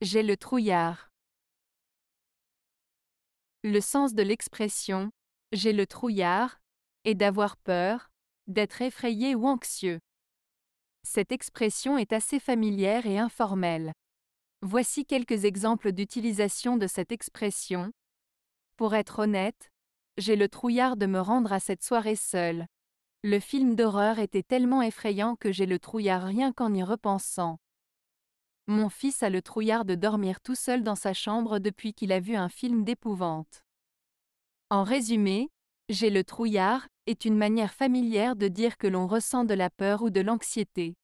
J'ai le trouillard. Le sens de l'expression j'ai le trouillard est d'avoir peur, d'être effrayé ou anxieux. Cette expression est assez familière et informelle. Voici quelques exemples d'utilisation de cette expression. Pour être honnête, j'ai le trouillard de me rendre à cette soirée seule. Le film d'horreur était tellement effrayant que j'ai le trouillard rien qu'en y repensant. Mon fils a le trouillard de dormir tout seul dans sa chambre depuis qu'il a vu un film d'épouvante. En résumé, j'ai le trouillard est une manière familière de dire que l'on ressent de la peur ou de l'anxiété.